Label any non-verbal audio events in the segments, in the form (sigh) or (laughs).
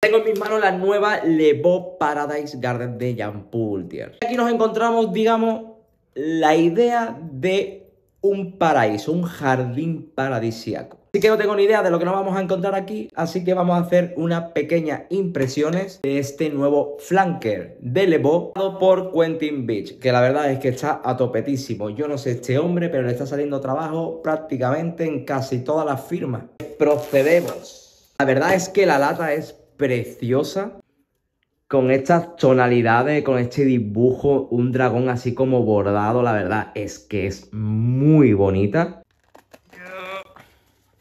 Tengo en mis manos la nueva Levo Paradise Garden de Jean Poultier. Aquí nos encontramos, digamos, la idea de un paraíso, un jardín paradisiaco. Así que no tengo ni idea de lo que nos vamos a encontrar aquí, así que vamos a hacer unas pequeñas impresiones de este nuevo flanker de Levo dado por Quentin Beach, que la verdad es que está a topetísimo Yo no sé este hombre, pero le está saliendo trabajo prácticamente en casi todas las firmas. Procedemos. La verdad es que la lata es preciosa con estas tonalidades, con este dibujo, un dragón así como bordado, la verdad es que es muy bonita.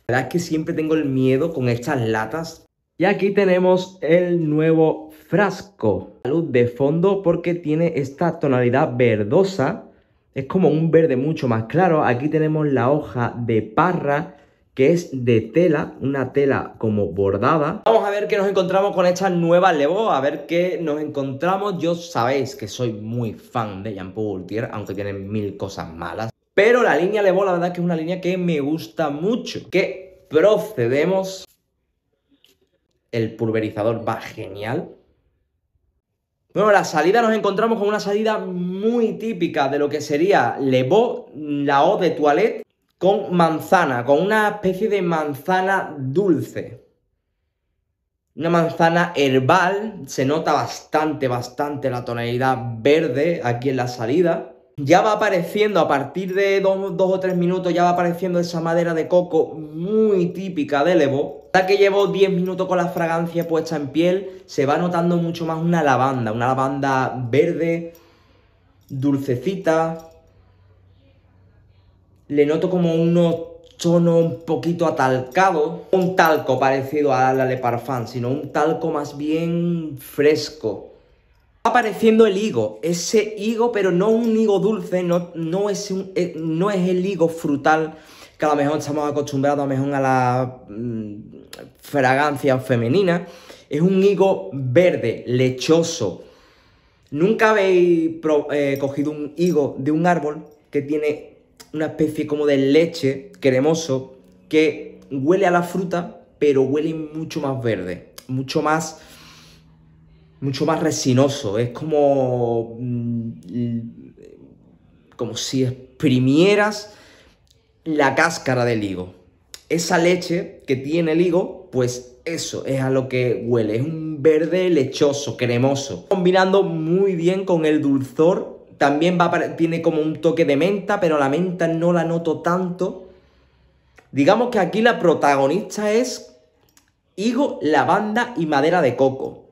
La verdad es que siempre tengo el miedo con estas latas. Y aquí tenemos el nuevo frasco. La luz de fondo porque tiene esta tonalidad verdosa. Es como un verde mucho más claro. Aquí tenemos la hoja de parra que es de tela, una tela como bordada. Vamos a ver qué nos encontramos con esta nueva Levo, a ver qué nos encontramos. Yo sabéis que soy muy fan de Jean Paul Gaultier, aunque tiene mil cosas malas. Pero la línea Levo, la verdad que es una línea que me gusta mucho. Que procedemos. El pulverizador va genial. Bueno, la salida nos encontramos con una salida muy típica de lo que sería Levo, la O de toilette con manzana, con una especie de manzana dulce. Una manzana herbal, se nota bastante, bastante la tonalidad verde aquí en la salida. Ya va apareciendo, a partir de dos, o tres minutos, ya va apareciendo esa madera de coco muy típica de Levo. Ya que llevo 10 minutos con la fragancia puesta en piel, se va notando mucho más una lavanda, una lavanda verde, dulcecita, le noto como unos tono un poquito atalcado, un talco parecido a la Le Parfum, sino un talco más bien fresco. Va apareciendo el higo, ese higo, pero no un higo dulce, no, no, es, eh, no es el higo frutal que a lo mejor estamos acostumbrados a, mejor a la mm, fragancia femenina. Es un higo verde, lechoso. ¿Nunca habéis eh, cogido un higo de un árbol que tiene una especie como de leche cremoso que huele a la fruta, pero huele mucho más verde, mucho más mucho más resinoso, es como mm, como si exprimieras la cáscara del higo. Esa leche que tiene el higo, pues eso es a lo que huele, es un verde lechoso, cremoso, combinando muy bien con el dulzor también va tiene como un toque de menta, pero la menta no la noto tanto. Digamos que aquí la protagonista es higo, lavanda y madera de coco.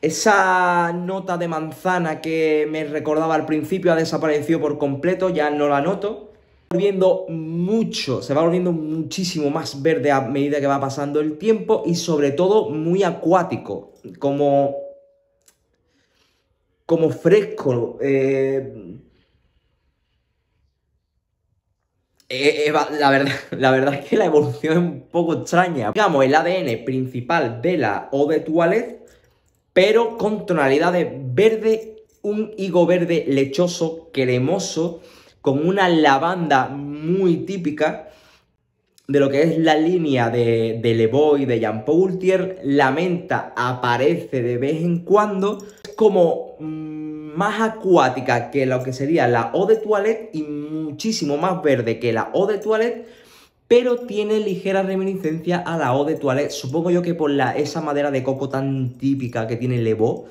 Esa nota de manzana que me recordaba al principio ha desaparecido por completo, ya no la noto. Volviendo mucho, se va volviendo muchísimo más verde a medida que va pasando el tiempo y sobre todo muy acuático, como como fresco. Eh, eh, eh, la, verdad, (laughs) la verdad es que la evolución es un poco extraña. Digamos, el ADN principal de la Tuales, pero con tonalidades verde, un higo verde lechoso, cremoso, con una lavanda muy típica de lo que es la línea de, de y de Jean-Paul Gaultier, la menta aparece de vez en cuando como mm, más acuática que lo que sería la eau de Toilette y muchísimo más verde que la eau de Toilette, pero tiene ligera reminiscencia a la eau de Toilette, supongo yo que por la, esa madera de coco tan típica que tiene Lebo,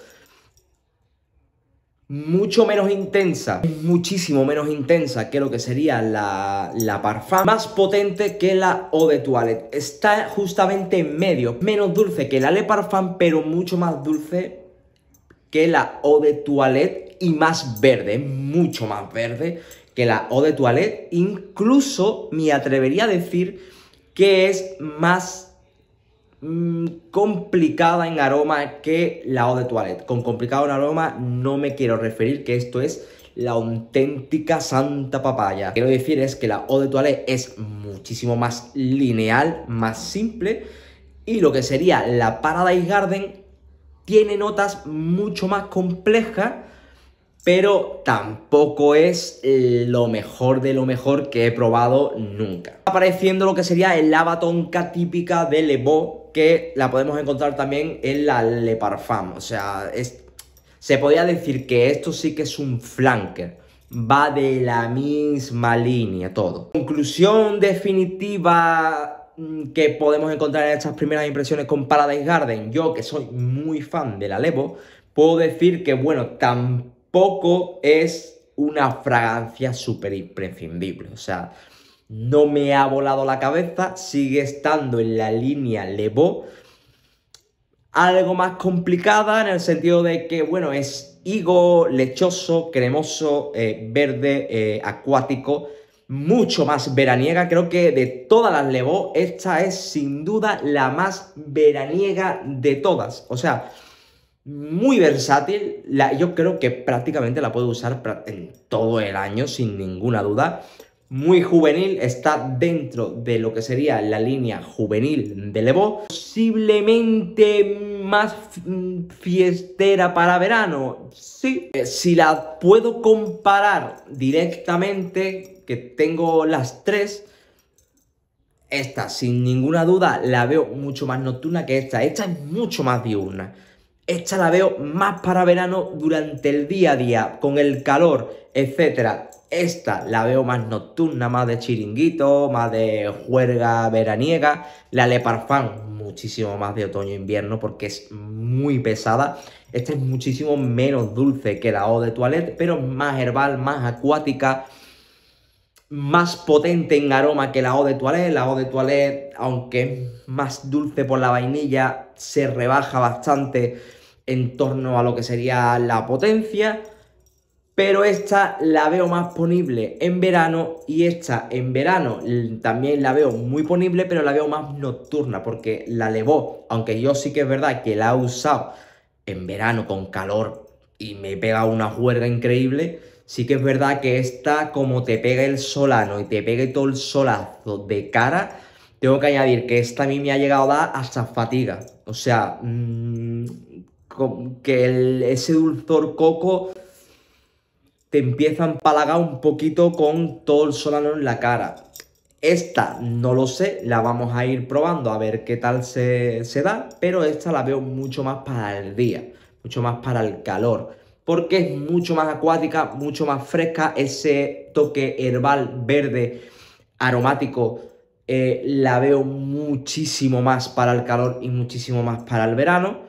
mucho menos intensa, muchísimo menos intensa que lo que sería la, la Parfum, más potente que la Eau de Toilette. Está justamente en medio, menos dulce que la Le Parfum, pero mucho más dulce que la Eau de Toilette y más verde, mucho más verde que la Eau de Toilette. Incluso me atrevería a decir que es más Mm, complicada en aroma que la eau de toilette. Con complicado en aroma no me quiero referir que esto es la auténtica santa papaya. Quiero decir es que la eau de toilette es muchísimo más lineal, más simple y lo que sería la Paradise Garden tiene notas mucho más complejas pero tampoco es eh, lo mejor de lo mejor que he probado nunca. apareciendo lo que sería el lava típica de Lebo. que la podemos encontrar también en la Le Parfum. O sea, se podría decir que esto sí que es un flanker. Va de la misma línea todo. Conclusión definitiva mm, que podemos encontrar en estas primeras impresiones con Paradise Garden, yo que soy muy fan de la Levo, puedo decir que, bueno, tampoco poco es una fragancia súper imprescindible. O sea, no me ha volado la cabeza, sigue estando en la línea Levo. Algo más complicada en el sentido de que, bueno, es higo, lechoso, cremoso, eh, verde, eh, acuático, mucho más veraniega. Creo que de todas las Levo, esta es sin duda la más veraniega de todas. O sea, muy versátil. La, yo creo que prácticamente la puedo usar en todo el año, sin ninguna duda. Muy juvenil, está dentro de lo que sería la línea juvenil de Levo. Posiblemente más mm, fiestera para verano. Sí, eh, si la puedo comparar directamente, que tengo las tres, esta, sin ninguna duda, la veo mucho más nocturna que esta. Esta es mucho más diurna. Esta la veo más para verano durante el día a día, con el calor, etc. Esta la veo más nocturna, más de chiringuito, más de juerga veraniega. La parfum muchísimo más de otoño-invierno e porque es muy pesada. Esta es muchísimo menos dulce que la O de Toilette, pero más herbal, más acuática más potente en aroma que la eau de toilette. La eau de toilette, aunque es más dulce por la vainilla, se rebaja bastante en torno a lo que sería la potencia. Pero esta la veo más ponible en verano y esta en verano también la veo muy ponible, pero la veo más nocturna porque la levó, aunque yo sí que es verdad que la he usado en verano con calor y me pega una juerga increíble, Sí que es verdad que esta, como te pega el solano y te pegue todo el solazo de cara, tengo que añadir que esta a mí me ha llegado a dar hasta fatiga. O sea, mm, que ese dulzor coco te empieza a empalagar un poquito con todo el solano en la cara. Esta no lo sé, la vamos a ir probando a ver qué tal se, se da, pero esta la veo mucho más para el día, mucho más para el calor porque es mucho más acuática, mucho más fresca, ese toque herbal verde aromático eh, la veo muchísimo más para el calor y muchísimo más para el verano,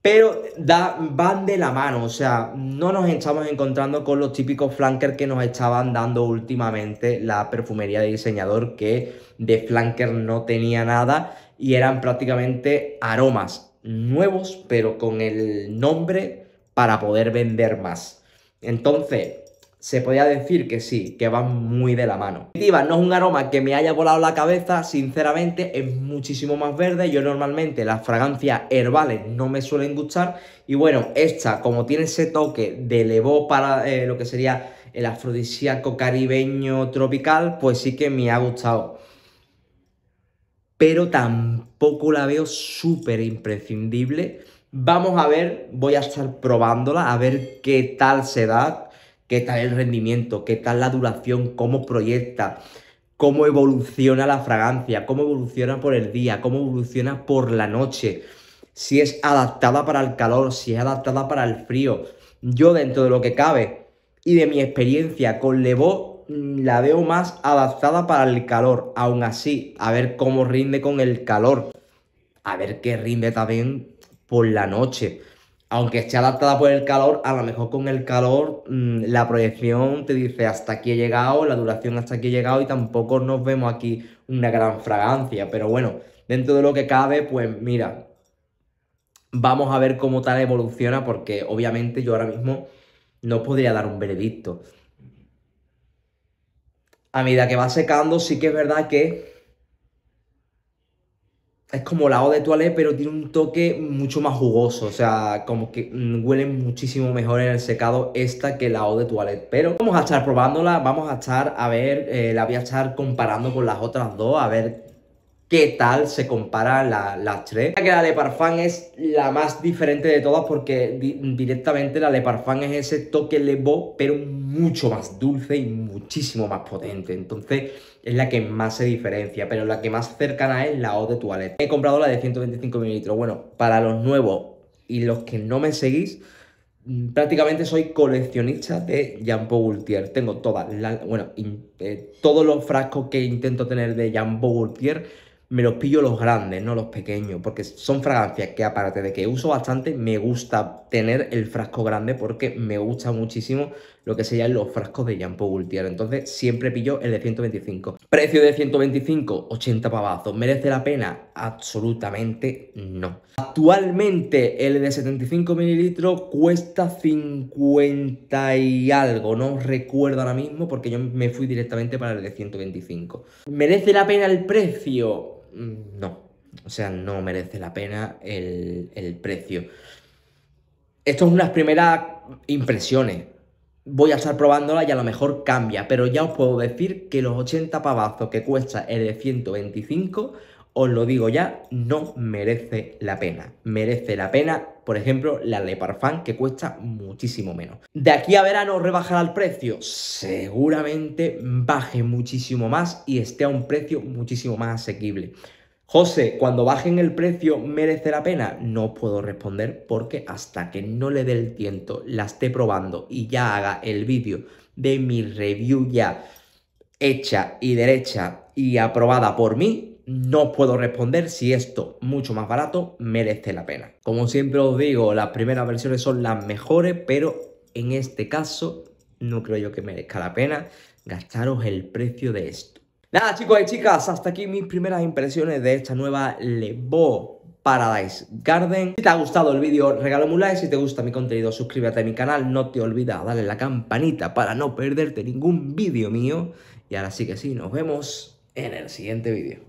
pero da, van de la mano, o sea, no nos estamos encontrando con los típicos flanker que nos estaban dando últimamente la perfumería de diseñador que de flanker no tenía nada y eran prácticamente aromas nuevos, pero con el nombre para poder vender más. Entonces, se podía decir que sí, que van muy de la mano. Diva, no es un aroma que me haya volado la cabeza, sinceramente es muchísimo más verde. Yo normalmente las fragancias herbales no me suelen gustar. Y bueno, esta, como tiene ese toque de levó para eh, lo que sería el afrodisíaco caribeño tropical, pues sí que me ha gustado. Pero tampoco la veo súper imprescindible Vamos a ver, voy a estar probándola, a ver qué tal se da, qué tal el rendimiento, qué tal la duración, cómo proyecta, cómo evoluciona la fragancia, cómo evoluciona por el día, cómo evoluciona por la noche, si es adaptada para el calor, si es adaptada para el frío. Yo dentro de lo que cabe y de mi experiencia con Levo, mm, la veo más adaptada para el calor. Aún así, a ver cómo rinde con el calor. A ver qué rinde también por la noche. Aunque esté adaptada por el calor, a lo mejor con el calor mm, la proyección te dice hasta aquí he llegado, la duración hasta aquí he llegado y tampoco nos vemos aquí una gran fragancia. Pero bueno, dentro de lo que cabe, pues mira, vamos a ver cómo tal evoluciona porque obviamente yo ahora mismo no podría dar un veredicto. A medida que va secando, sí que es verdad que es como la eau de toilette, pero tiene un toque mucho más jugoso. O sea, como que mm, huele muchísimo mejor en el secado esta que la O de toilette. Pero vamos a estar probándola, vamos a estar a ver, eh, la voy a estar comparando con las otras dos, a ver qué tal se compara las tres. La que la Le Parfum es la más diferente de todas porque directamente la Le Parfum es ese toque lebo, pero un mucho más dulce y muchísimo más potente. Entonces es la que más se diferencia, pero la que más cercana es la O de Toilette. He comprado la de 125 ml. Bueno, para los nuevos y los que no me seguís, mm, prácticamente soy coleccionista de Jean Paul Gaultier. Tengo todas bueno, eh, todos los frascos que intento tener de Jean Paul Gaultier me los pillo los grandes, no los pequeños, porque son fragancias que aparte de que uso bastante, me gusta tener el frasco grande porque me gusta muchísimo lo que serían los frascos de Jean Paul Entonces siempre pillo el de 125. Precio de 125, 80 pavazos. ¿Merece la pena? Absolutamente no. Actualmente el de 75 mililitros cuesta 50 y algo. No recuerdo ahora mismo porque yo me fui directamente para el de 125. ¿Merece la pena el precio? Mm, no. O sea, no merece la pena el, el precio. Esto es unas primeras impresiones voy a estar probándola y a lo mejor cambia, pero ya os puedo decir que los 80 pavazos que cuesta el de 125, os lo digo ya, no merece la pena. Merece la pena, por ejemplo, la de Parfum, que cuesta muchísimo menos. De aquí a verano rebajará el precio, seguramente baje muchísimo más y esté a un precio muchísimo más asequible. José, cuando bajen el precio, ¿merece la pena? No puedo responder porque hasta que no le dé el tiento, la esté probando y ya haga el vídeo de mi review ya hecha y derecha y aprobada por mí, no puedo responder si esto mucho más barato merece la pena. Como siempre os digo, las primeras versiones son las mejores, pero en este caso no creo yo que merezca la pena gastaros el precio de esto. Nada, chicos y chicas, hasta aquí mis primeras impresiones de esta nueva Levo Paradise Garden. Si te ha gustado el vídeo, regálame un like. Si te gusta mi contenido, suscríbete a mi canal. No te olvides darle la campanita para no perderte ningún vídeo mío. Y ahora sí que sí, nos vemos en el siguiente vídeo.